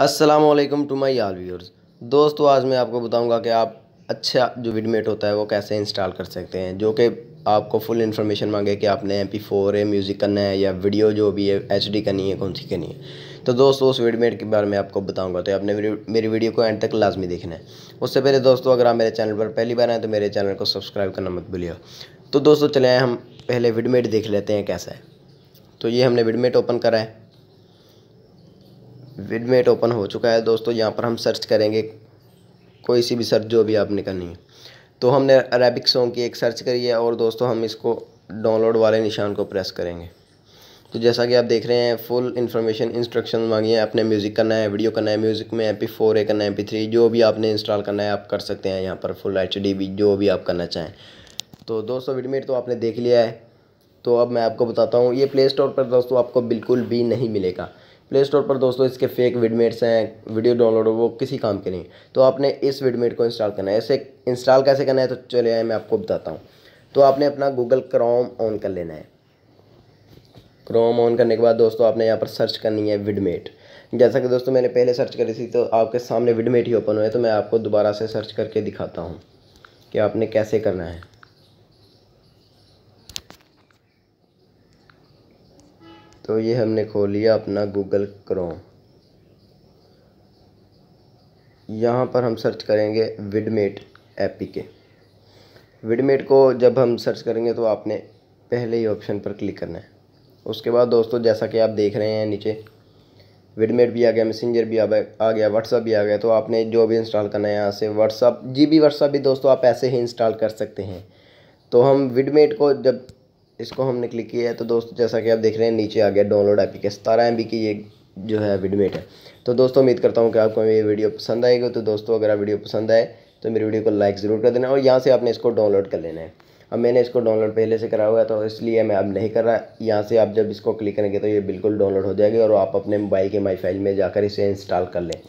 वालेकुम to my all viewers दोस्तों आज मैं आपको बताऊंगा कि आप अच्छा जो विडमेट होता है वो कैसे इंस्टॉल कर सकते हैं जो कि आपको फुल इन्फॉर्मेशन मांगे कि आपने एम पी फोर है म्यूज़िक करना है या वीडियो जो भी है एच डी करनी है कौन सी करनी है तो दोस्तों उस विडमेट के बारे में आपको बताऊंगा तो आपने मेरी वीडियो को एंड तक लाजमी देखना है उससे पहले दोस्तों अगर आप मेरे चैनल पर पहली बार आए तो मेरे चैनल को सब्सक्राइब करना मत भूलिए तो दोस्तों चले हम पहले विडमेट देख लेते हैं कैसा है तो ये हमने विडमेट ओपन करा है विडमेट ओपन हो चुका है दोस्तों यहाँ पर हम सर्च करेंगे कोई सी भी सर्च जो भी आपने करनी है तो हमने अरेबिक सॉन्ग की एक सर्च करी है और दोस्तों हम इसको डाउनलोड वाले निशान को प्रेस करेंगे तो जैसा कि आप देख रहे हैं फुल इन्फॉर्मेशन इंस्ट्रक्शन मांगी है आपने म्यूज़िक करना है वीडियो करना है म्यूज़िक में एम पी फोर ए करना है एम पी थ्री जो भी आपने इंस्टॉल करना है आप कर सकते हैं यहाँ पर फुल एच डी भी जो भी आप करना चाहें तो दोस्तों विडमेट तो आपने देख लिया है तो अब मैं आपको बताता हूँ ये प्ले स्टोर पर दोस्तों आपको बिल्कुल भी नहीं मिलेगा प्ले स्टोर पर दोस्तों इसके फेक विडमेट्स हैं वीडियो डाउनलोड वो किसी काम के नहीं तो आपने इस विडमेट को इंस्टॉल करना है ऐसे इंस्टॉल कैसे करना है तो चले आए मैं आपको बताता हूँ तो आपने अपना गूगल क्रोम ऑन कर लेना है क्रोम ऑन करने के बाद दोस्तों आपने यहाँ पर सर्च करनी है विडमेट जैसा कि दोस्तों मैंने पहले सर्च करी थी तो आपके सामने विडमेट ही ओपन हुए तो मैं आपको दोबारा से सर्च करके दिखाता हूँ कि आपने कैसे करना है तो ये हमने खोल लिया अपना गूगल क्रोम यहाँ पर हम सर्च करेंगे विडमेट एपी के विडमेट को जब हम सर्च करेंगे तो आपने पहले ही ऑप्शन पर क्लिक करना है उसके बाद दोस्तों जैसा कि आप देख रहे हैं नीचे विडमेट भी आ गया मैसेंजर भी आ गया व्हाट्सअप भी आ गया तो आपने जो भी इंस्टॉल करना है यहाँ से व्हाट्सअप जी बी व्हाट्सअप भी दोस्तों आप ऐसे ही इंस्टॉल कर सकते हैं तो हम विडमेट को जब इसको हमने क्लिक किया है तो दोस्तों जैसा कि आप देख रहे हैं नीचे आ गया डाउनलोड के सतारह एम की ये जो है विडमेट है तो दोस्तों उम्मीद करता हूँ कि आपको ये वीडियो पसंद आएगी तो दोस्तों अगर आप वीडियो पसंद आए तो मेरी वीडियो को लाइक ज़रूर कर देना और यहाँ से आपने इसको डाउनलोड कर लेना है अब मैंने इसको डाउनलोड पहले से करा हुआ है तो इसलिए मैं अब नहीं कर रहा यहाँ से आप जब इसको क्लिक करेंगे तो ये बिल्कुल डाउनलोड हो जाएगी और आप अपने मोबाइल के माई फाइल में जाकर इसे इंस्टॉल कर लें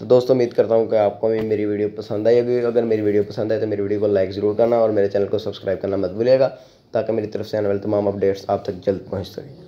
तो दोस्तों उम्मीद करता हूँ कि आपको भी मेरी वीडियो पसंद आई होगी अगर मेरी वीडियो पसंद आए तो मेरी वीडियो को लाइक ज़रूर करना और मेरे चैनल को सब्सक्राइब करना मत भूलिएगा ताकि मेरी तरफ से आने वाले तमाम अपडेट्स आप तक जल्द पहुँच सकें